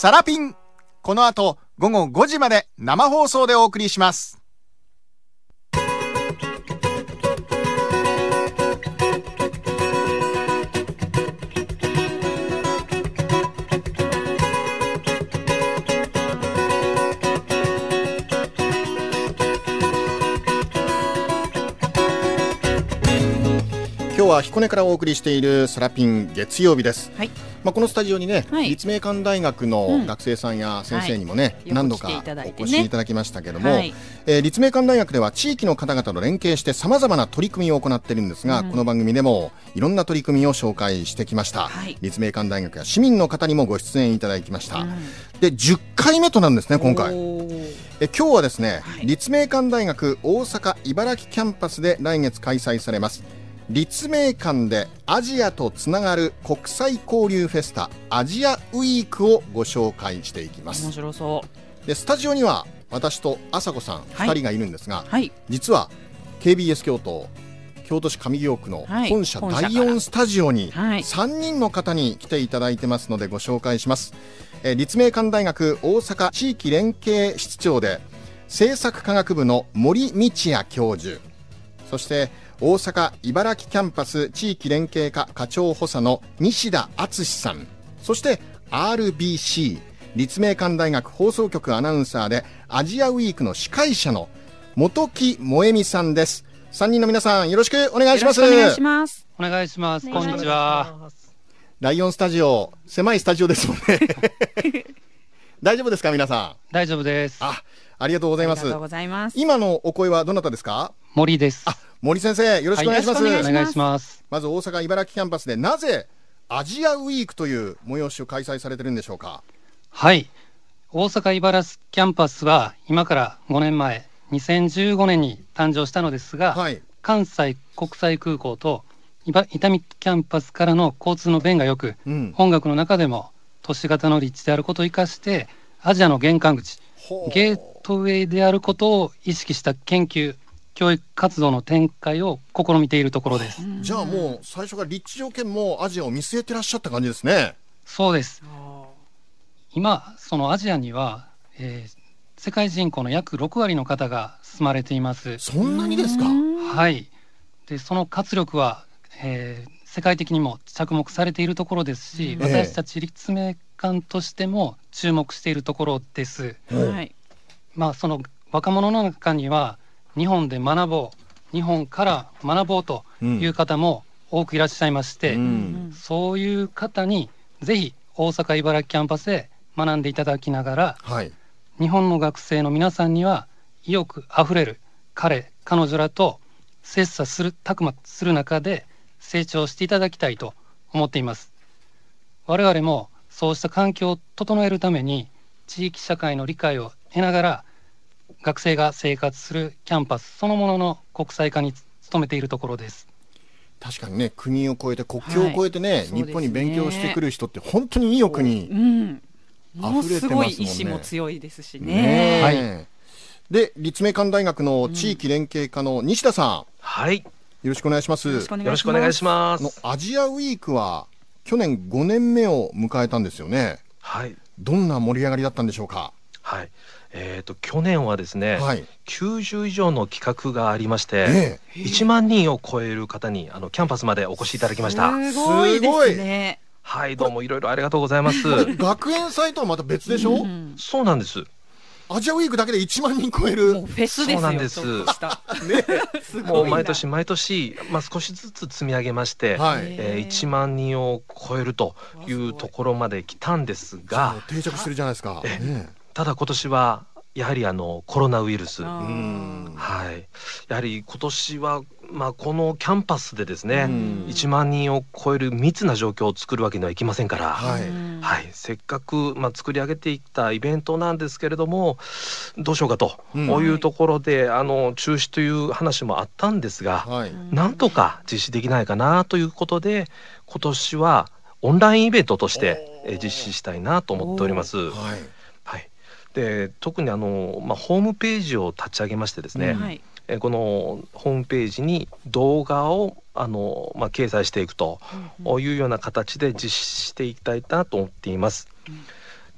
サラピン。この後午後5時まで生放送でお送りします。今日は彦根からお送りしているサラピン月曜日です、はい、まあ、このスタジオにね、はい、立命館大学の学生さんや先生にもね、うんはい、何度かお越しいただきましたけども、ねはい、えー、立命館大学では地域の方々と連携してさまざまな取り組みを行っているんですが、うん、この番組でもいろんな取り組みを紹介してきました、はい、立命館大学や市民の方にもご出演いただきました、うん、で10回目となんですね今回え今日はですね、立命館大学大阪茨城キャンパスで来月開催されます立命館でアジアとつながる国際交流フェスタアジアウィークをご紹介していきます面白そうでスタジオには私と朝子さん二人がいるんですが、はい、実は KBS 京都京都市上京区の本社第四スタジオに三人の方に来ていただいてますのでご紹介します、え立命館大学大阪地域連携室長で政策科学部の森道也教授そして大阪茨城キャンパス地域連携課課長補佐の西田敦さん、そして RBC、立命館大学放送局アナウンサーでアジアウィークの司会者の元木萌美さんです。3人の皆さんよろしくお願いします。お願いします。お願いします。こんにちは。ライオンスタジオ、狭いスタジオですもんね。大丈夫ですか皆さん。大丈夫です。あ、ありがとうございます。今のお声はどなたですか森です。森先生、よろしくお願いします。はい、お願いします。まず大阪茨城キャンパスでなぜアジアウィークという催しを開催されてるんでしょうか。はい。大阪茨城キャンパスは今から5年前、2015年に誕生したのですが、はい、関西国際空港と伊丹キャンパスからの交通の便がよく、うん、音楽の中でも都市型の立地であることを生かしてアジアの玄関口ゲートウェイであることを意識した研究教育活動の展開を試みているところです。じゃあもう最初から立地条件もアジアを見据えてらっしゃった感じですね。そうです。今そのアジアには、えー、世界人口の約6割の方が住まれています。そんなにですか。はい。でその活力は、えー、世界的にも着目されているところですし、私たち立命館としても注目しているところです。はい。まあその若者の中には日本で学ぼう日本から学ぼうという方も多くいらっしゃいまして、うん、そういう方にぜひ大阪茨城キャンパスで学んでいただきながら、はい、日本の学生の皆さんには意欲あふれる彼彼女らと切磋する琢磨する中で成長していただきたいと思っています我々もそうした環境を整えるために地域社会の理解を得ながら学生が生活するキャンパスそのものの国際化に努めているところです。確かにね国を越えて国境を越えてね、はい、日本に勉強してくる人って本当に意欲にうん、溢れてますもんね。も意志も強いですしね。ねはい。で立命館大学の地域連携課の西田さん、うん、はい。よろしくお願いします。よろしくお願いします。アジアウィークは去年5年目を迎えたんですよね。はい。どんな盛り上がりだったんでしょうか。はい。えーと、去年はですね、はい、90以上の企画がありまして、えー、1万人を超える方にあのキャンパスまでお越しいただきました。すごいですねはいどうもいろいろありがとうございます学園祭とはまた別でしょ、うんうん、そうなんですアジアウィークだけで1万人超える。フェスですそうなんです。ね、すもう毎年毎年、まあ、少しずつ積み上げまして、はい、えー、1万人を超えるというところまで来たんですが。定着してるじゃないですか。ね、ただ今年はやはりあのコロナウイルス、はい、やはり今年はまあこのキャンパスでですね、1万人を超える密な状況を作るわけにはいきませんから、はい、はい、せっかくまあ作り上げていったイベントなんですけれども、どうしようかと、こういうところであの中止という話もあったんですが、はい、なんとか実施できないかなということで、今年はオンラインイベントとして実施したいなと思っております。はいで特にあの、まあ、ホームページを立ち上げましてですね、うんはい、えこのホームページに動画をあの、まあ、掲載していくというような形で実施していきたいなと思っています。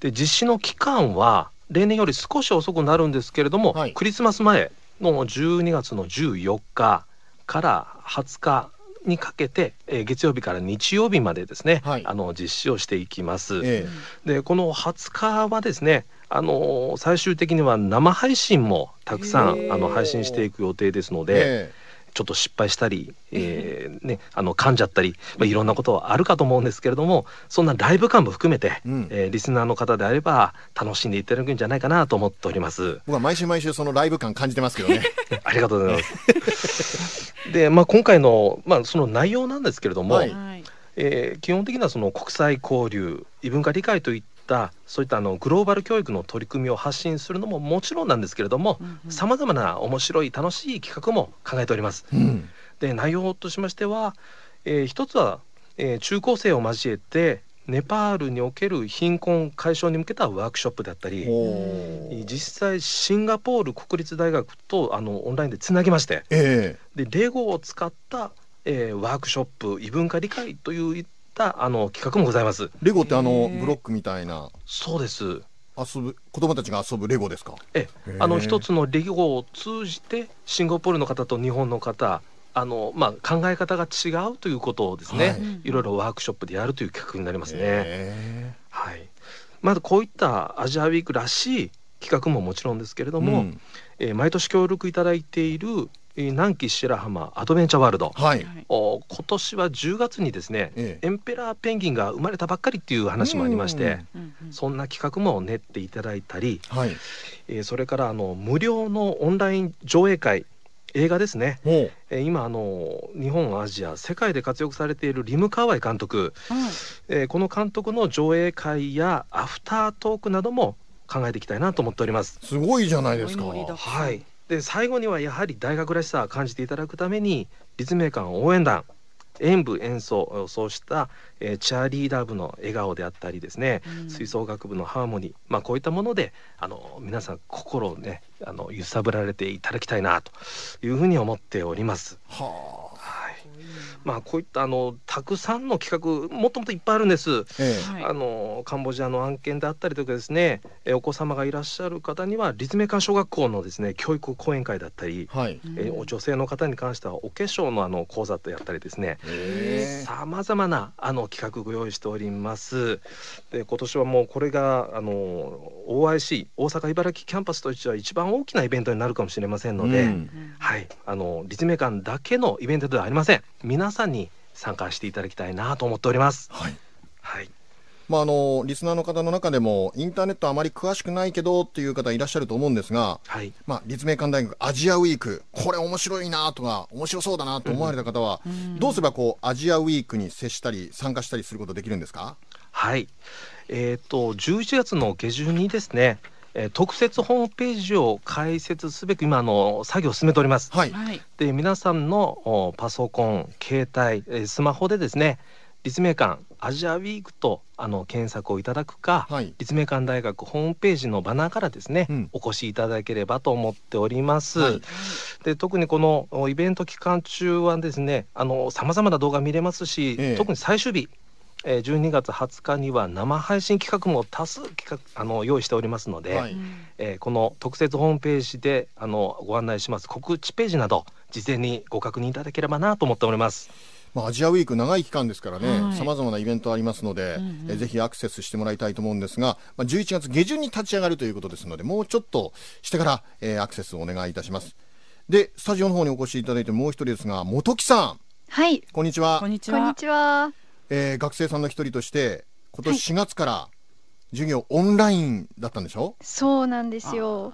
で実施の期間は例年より少し遅くなるんですけれども、はい、クリスマス前の12月の14日から20日にかけて、えー、月曜日から日曜日までですね、はい、あの実施をしていきます。ええ、でこの20日はですねあの最終的には生配信もたくさんあの配信していく予定ですので、ちょっと失敗したり、えーね、あの噛んじゃったり、まあ、いろんなことはあるかと思うんですけれどもそんなライブ感も含めて、うん、えー、リスナーの方であれば楽しんでいただくんじゃないかなと思っております僕は毎週毎週そのライブ感感じてますけどね ありがとうございます で、まあ、今回の、まあ、その内容なんですけれども、はいえー、基本的なその国際交流異文化理解といっったそういったあのグローバル教育の取り組みを発信するのももちろんなんですけれどもさまざまな面白い楽しい企画も考えております。うん、で内容としましては、えー、一つは、えー、中高生を交えてネパールにおける貧困解消に向けたワークショップであったり実際シンガポール国立大学とあのオンラインでつなぎまして、えー、でレゴを使った、えー、ワークショップ異文化理解というったあの企画もございます。レゴってあのブロックみたいな。そうです。遊ぶ子供たちが遊ぶレゴですか。ええ、あの一つのレゴを通じてシンガポールの方と日本の方。あのまあ、考え方が違うということをですね、はい、いろいろワークショップでやるという企画になりますね。はい、まずこういったアジアウィークらしい企画ももちろんですけれども、うん、えー、毎年協力いただいている南紀白浜アドベンチャーワールド、はい、お今年は10月にですね、ええ、エンペラーペンギンが生まれたばっかりっていう話もありまして、そんな企画も練っていただいたり、はいえー、それからあの無料のオンライン上映会映画ですね、えー、今あの日本アジア世界で活躍されているリム・カワイ監督、はい、えー、この監督の上映会やアフタートークなども考えていきたいなと思っております。すごいじゃないですか。はい。で最後にはやはり大学らしさを感じていただくために立命館応援団演舞演奏そうした、えー、チャーリーダー部の笑顔であったりですね、うん、吹奏楽部のハーモニー、まあ、こういったものであの皆さん心をねあの揺さぶられていただきたいなというふうに思っております。はあまあ、こういったあのたくさんの企画もともといっぱいあるんです、ええ、あのカンボジアの案件であったりとかですねえお子様がいらっしゃる方には立命館小学校のですね教育講演会だったり、はい、えお女性の方に関してはお化粧のあの講座とやったりですねさまざまなあの企画ご用意しております。で今年はもうこれがあの OIC 大阪茨城キャンパスとしては一番大きなイベントになるかもしれませんので、うん、はいあの立命館だけのイベントではありません。皆さんに参加していただきたいなと思っております。はい、はいまあ、あのリスナーの方の中でもインターネットあまり詳しくないけどっていう方いらっしゃると思うんですが、はい、まあ、立命館大学アジアウィークこれ面白いなとか面白そうだなと思われた方は、うん、どうすればこうアジアウィークに接したり参加したりすることできるんですかはい、えーと、と11月の下旬にですねえー、特設ホームページを開設すべく今あの作業を進めております。はい、で皆さんのおパソコン携帯、えー、スマホでですね立命館アジアウィークとあの検索をいただくか、はい、立命館大学ホームページのバナーからですね、うん、お越しいただければと思っております。はい、で特にこのイベント期間中はですねあのさまざまな動画見れますし、えー、特に最終日えー、12月20日には生配信企画も多数企画あの用意しておりますので、はい、えー、この特設ホームページであのご案内します告知ページなど事前にご確認いただければなと思っております。まあ、アジアウィーク長い期間ですからね、さまざまなイベントありますので、うんうん、えぜひアクセスしてもらいたいと思うんですが、まあ、11月下旬に立ち上がるということですので、もうちょっとしてから、えー、アクセスをお願いいたします。で、スタジオの方にお越しいただいてもう一人ですが、元木さん。はい。こんにちは。こんにちは。えー、学生さんの一人として今年4月から授業オンラインだったんでしょ、はい、そうなんですよ。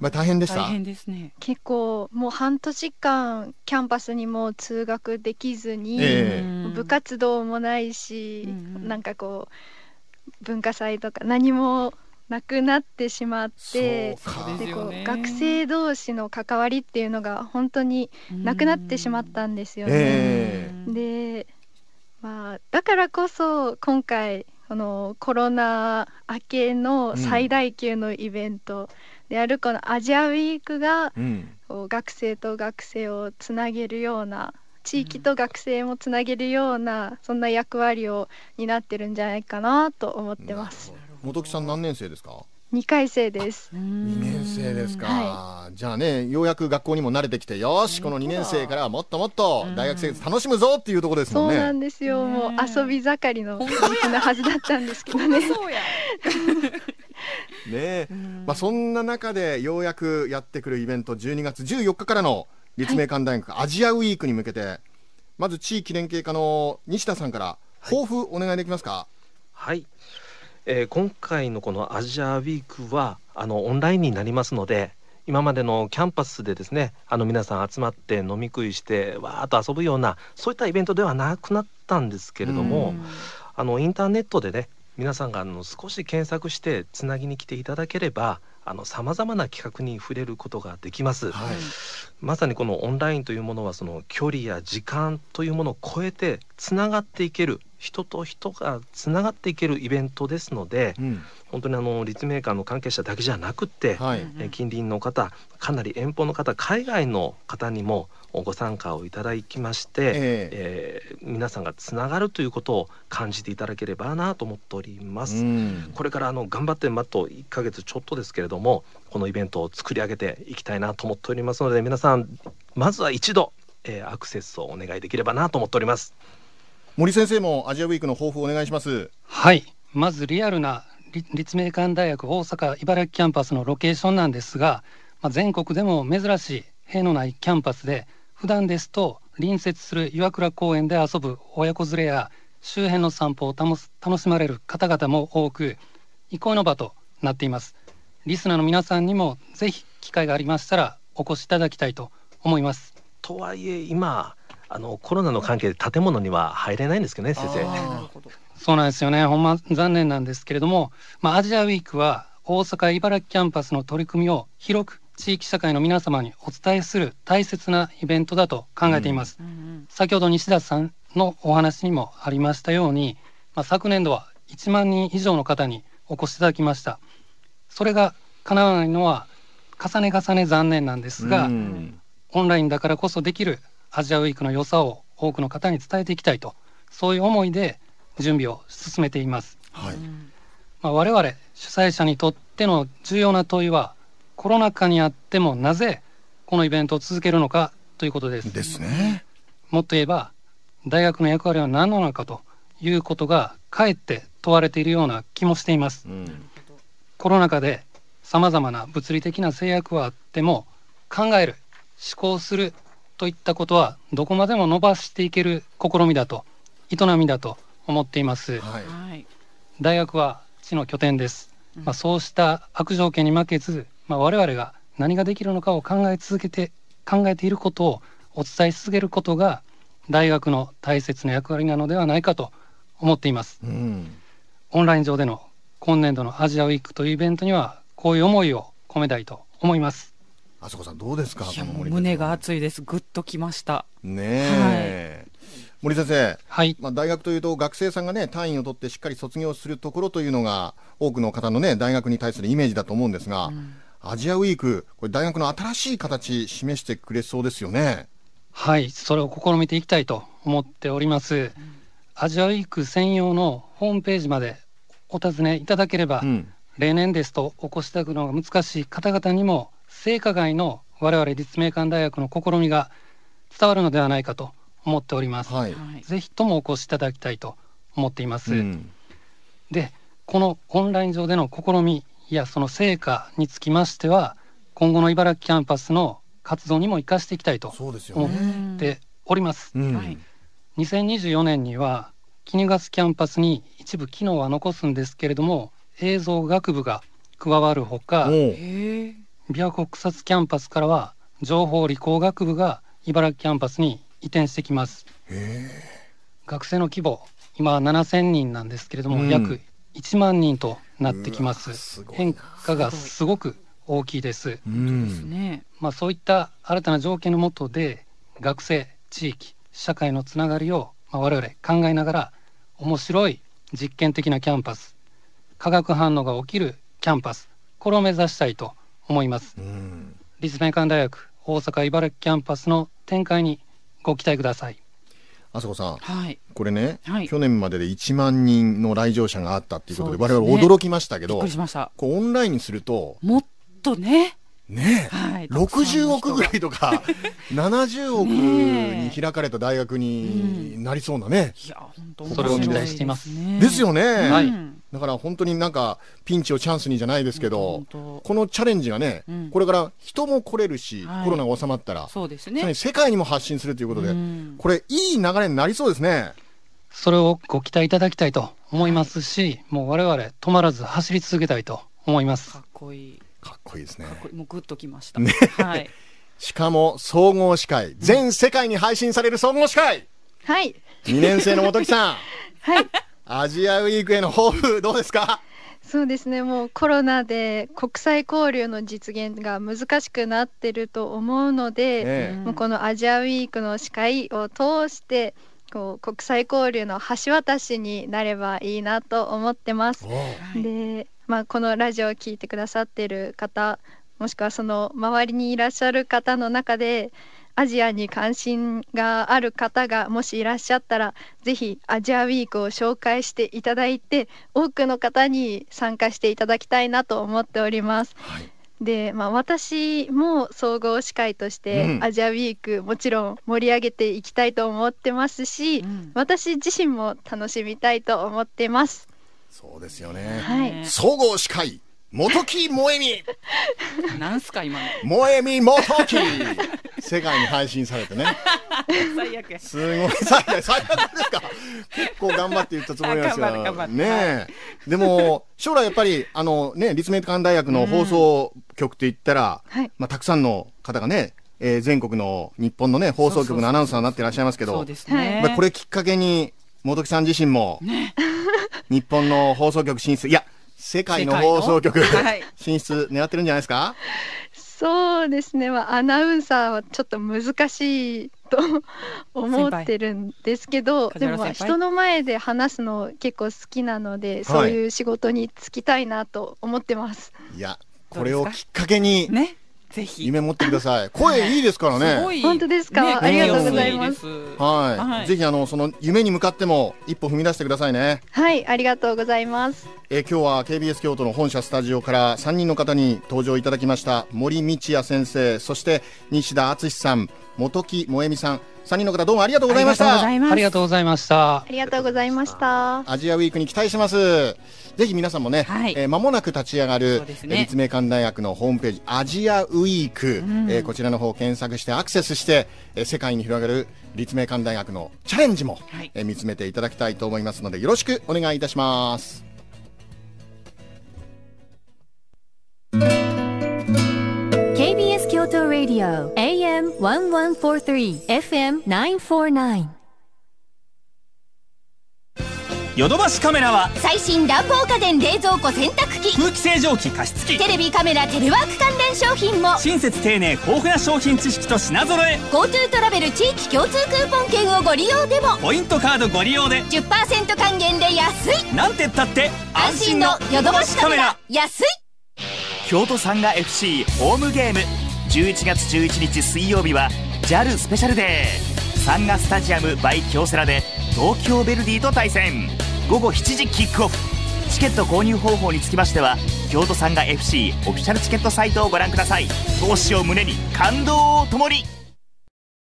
まあ大変でした。大変ですね。結構もう半年間キャンパスにも通学できずに、えー、部活動もないし、うん、なんかこう文化祭とか何もなくなってしまってでこう学生同士の関わりっていうのが本当になくなってしまったんですよね。えー、でまあ、だからこそ今回このコロナ明けの最大級のイベントであるこのアジアウィークが、うん、学生と学生をつなげるような地域と学生もつなげるような、そんな役割を担ってるんじゃないかなと思ってます。本木さん何年生ですか二回生です。二年生ですか、はい、じゃあねようやく学校にも慣れてきてよしこの2年生からもっともっと大学生活楽しむぞっていうところですもんね。そうなんですよもう遊び盛りの時期はずだったんですけどね。ねまあ、そんな中でようやくやってくるイベント12月14日からの立命館大学、アジアウィークに向けてまず地域連携課の西田さんから抱負お願いできますか。はい、はいえー、今回のこのアジアウィークはあのオンラインになりますので今までのキャンパスでですねあの皆さん集まって飲み食いしてわーっと遊ぶようなそういったイベントではなくなったんですけれどもあのインターネットでね皆さんがあの少し検索してつなぎに来ていただければさまざまな企画に触れることができます、はい、まさにこのオンラインというものはその距離や時間というものを超えてつながっていける人と人がつながっていけるイベントですので、うん、本当にあの立命館の関係者だけじゃなくて、はい、え近隣の方かなり遠方の方海外の方にもご参加をいただきまして、えー、えー、皆さんがつながるということを感じていただければなと思っております。うん、これからあの頑張ってまと1ヶ月ちょっとですけれどもこのイベントを作り上げていきたいなと思っておりますので皆さんまずは一度、えー、アクセスをお願いできればなと思っております。森先生もアジアウィークの抱負をお願いしますはいまずリアルな立命館大学大阪茨城キャンパスのロケーションなんですが、まあ、全国でも珍しい塀のないキャンパスで普段ですと隣接する岩倉公園で遊ぶ親子連れや周辺の散歩を楽しまれる方々も多く憩いの場となっていますリスナーの皆さんにもぜひ機会がありましたらお越しいただきたいと思いますとはいえ今あのコロナの関係で建物には入れないんですけどね先生。そうなんですよねほんま残念なんですけれども、まあ、アジアウィークは大阪茨城キャンパスの取り組みを広く地域社会の皆様にお伝えする大切なイベントだと考えています、うん、先ほど西田さんのお話にもありましたように、まあ、昨年度は1万人以上の方にお越しいただきましたそれが叶わないのは重ね重ね残念なんですが、うん、オンラインだからこそできるアジアウィークの良さを多くの方に伝えていきたいとそういう思いで準備を進めています、はいまあ、我々主催者にとっての重要な問いはコロナ禍にあってもなぜこのイベントを続けるのかということです。ですね。もっと言えば大学の役割は何なのかということがかえって問われているような気もしています。うん、コロナ禍でさまざまな物理的な制約はあっても考える思考するといったことはどこまでも伸ばしていける試みだと営みだと思っています、はい、大学は地の拠点です、まあ、そうした悪条件に負けず、まあ、我々が何ができるのかを考え続けて考えていることをお伝え続けることが大学の大切な役割なのではないかと思っています、うん、オンライン上での今年度のアジアウィークというイベントにはこういう思いを込めたいと思いますあそこさんどうですか胸が熱いですぐっときましたね、はい、森先生、はい、まあ、大学というと学生さんがね単位を取ってしっかり卒業するところというのが多くの方のね大学に対するイメージだと思うんですが、うん、アジアウィークこれ大学の新しい形示してくれそうですよねはいそれを試みていきたいと思っております、アジアウィーク専用のホームページまでお尋ねいただければ、うん、例年ですとお越しいただくのが難しい方々にも成果外の我々立命館大学の試みが伝わるのではないかと思っております、はい、ぜひともお越しいただきたいと思っています、うん、でこのオンライン上での試みやその成果につきましては今後の茨城キャンパスの活動にも生かしていきたいと思っております。すね、うんはい、2024年には絹ガスキャンパスに一部機能は残すんですけれども映像学部が加わるほか琵琶湖草津キャンパスからは情報理工学部が茨城キャンパスに移転してきます学生の規模今7000人なんですけれども、うん、約1万人となってきます変化がすごく大きいです、うん、まあ、そういった新たな条件の下で学生地域社会のつながりを、まあ、我々考えながら面白い実験的なキャンパス化学反応が起きるキャンパスこれを目指したいと思います、うん、立命館大学大阪茨城キャンパスの展開にご期待くださいあそこさん、はい、これね、はい、去年までで1万人の来場者があったっていうことで、われわれ驚きましたけど、たこうオンラインにすると、もっとね、ねえ、はい、60億ぐらいとか70億に開かれた大学になりそうなね、ねうん、いや本当それを期待していますですよね、はい、だから本当になんかピンチをチャンスにじゃないですけど、このチャレンジがね、うん、これから人も来れるし、はい、コロナが収まったら、そうですね。世界にも発信するということで、うん、これいい流れになりそうですね。それをご期待いただきたいと思いますし、もう我々止まらず走り続けたいと思います。かっこいい。かっこいいですね。いいもうグッときました。ね、はい。しかも総合司会、全世界に配信される総合司会。はい。2年生の元木さん。はい。アジアウィークへの抱負どうですかそうですねもうコロナで国際交流の実現が難しくなってると思うので、ね、もうこのアジアウィークの司会を通してこう国際交流の橋渡しになればいいなと思ってます。で、まあ、このラジオを聞いてくださってる方もしくはその周りにいらっしゃる方の中でアジアに関心がある方がもしいらっしゃったらぜひアジアウィークを紹介していただいて多くの方に参加していただきたいなと思っております。はいで、まあ、私も総合司会としてアジアウィーク、もちろん盛り上げていきたいと思ってますし、うん、私自身も楽しみたいと思ってます。そうですよね、はい、総合司会元木萌実なんすか今の萌実元木世界に配信されてね最悪すごい最悪最悪ですか結構頑張って言ったつもりですがねえでも将来やっぱりあのね立命館大学の放送局って言ったら、うん、まあたくさんの方がねえー、全国の日本のね放送局のアナウンサーになっていらっしゃいますけど、そうですね、これきっかけに元木さん自身も、ね、日本の放送局進出いや世界の放送局、はい、進出狙ってるんじゃないですかそうですね、まあ、アナウンサーはちょっと難しいと 思ってるんですけどでも人の前で話すの結構好きなので、はい、そういう仕事に就きたいなと思ってます。いやこれをきっかけに、ねぜひ夢持ってください。声いいですからね。ね本当ですか、ね、ありがとうございます。はい、はい、ぜひあのその夢に向かっても一歩踏み出してくださいね。はい、ありがとうございます。え今日は KBS 京都の本社スタジオから三人の方に登場いただきました森道也先生、そして西田敦さん、元木萌美さん。三人の方どうもありがとうございましたありがとうございましたありがとうございましたアジアウィークに期待しますぜひ皆さんもね、はい、えー、間もなく立ち上がる、ね、立命館大学のホームページアジアウィーク、うん、えー、こちらの方を検索してアクセスして、えー、世界に広がる立命館大学のチャレンジも、はい、えー、見つめていただきたいと思いますのでよろしくお願いいたします k y o Radio AM 1143 FM 949ヨドバシカメラは最新暖房家電冷蔵庫洗濯機空気清浄機加湿器テレビカメラテレワーク関連商品も親切丁寧豊富な商品知識と品揃え GoTo トラベル地域共通クーポン券をご利用でもポイントカードご利用で10%還元で安いなんてったって安心のヨドバシカメラ安い京都んが FC ホームゲーム11月11日水曜日は JAL スペシャルデーサンガスタジアム by 京セラで東京ヴェルディと対戦午後7時キックオフチケット購入方法につきましては京都サンガ FC オフィシャルチケットサイトをご覧ください投資を胸に感動をともに